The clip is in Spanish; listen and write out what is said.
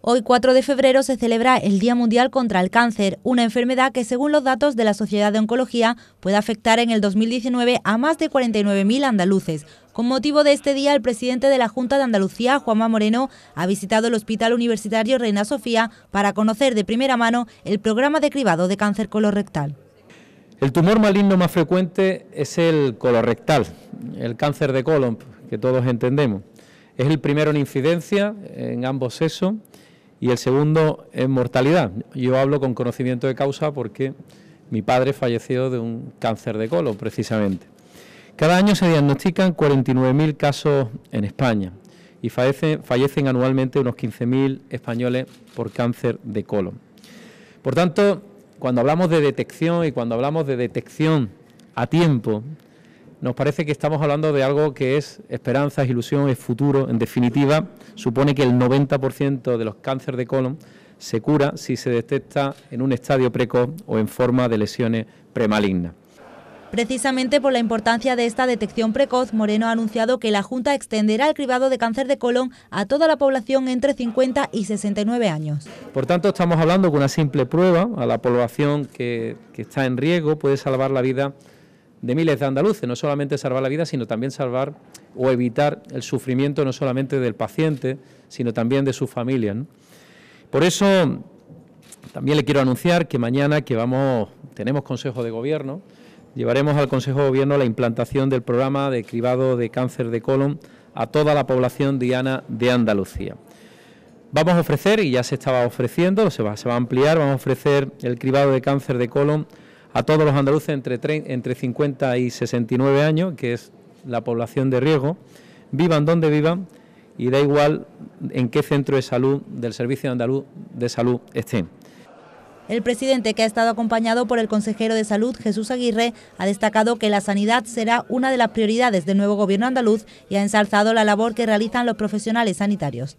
Hoy, 4 de febrero, se celebra el Día Mundial contra el Cáncer, una enfermedad que, según los datos de la Sociedad de Oncología, puede afectar en el 2019 a más de 49.000 andaluces. Con motivo de este día, el presidente de la Junta de Andalucía, Juanma Moreno, ha visitado el Hospital Universitario Reina Sofía para conocer de primera mano el programa de cribado de cáncer colorectal. El tumor maligno más frecuente es el colorectal, el cáncer de colon, que todos entendemos. Es el primero en incidencia en ambos sexos y el segundo es mortalidad. Yo hablo con conocimiento de causa porque mi padre falleció de un cáncer de colon, precisamente. Cada año se diagnostican 49.000 casos en España y fallecen, anualmente unos 15.000 españoles por cáncer de colon. Por tanto, cuando hablamos de detección y cuando hablamos de detección a tiempo, nos parece que estamos hablando de algo que es esperanza, es ilusión, es futuro. En definitiva, supone que el 90% de los cánceres de colon se cura si se detecta en un estadio precoz o en forma de lesiones premalignas. Precisamente por la importancia de esta detección precoz, Moreno ha anunciado que la Junta extenderá el cribado de cáncer de colon a toda la población entre 50 y 69 años. Por tanto, estamos hablando que una simple prueba a la población que, que está en riesgo puede salvar la vida de miles de andaluces, no solamente salvar la vida, sino también salvar o evitar el sufrimiento no solamente del paciente, sino también de su familia. Por eso también le quiero anunciar que mañana que vamos, tenemos Consejo de Gobierno, llevaremos al Consejo de Gobierno la implantación del programa de cribado de cáncer de colon a toda la población diana de Andalucía. Vamos a ofrecer, y ya se estaba ofreciendo, se va, se va a ampliar, vamos a ofrecer el cribado de cáncer de colon a todos los andaluces entre, entre 50 y 69 años, que es la población de riesgo, vivan donde vivan y da igual en qué centro de salud del Servicio Andaluz de Salud estén. El presidente, que ha estado acompañado por el consejero de Salud, Jesús Aguirre, ha destacado que la sanidad será una de las prioridades del nuevo gobierno andaluz y ha ensalzado la labor que realizan los profesionales sanitarios.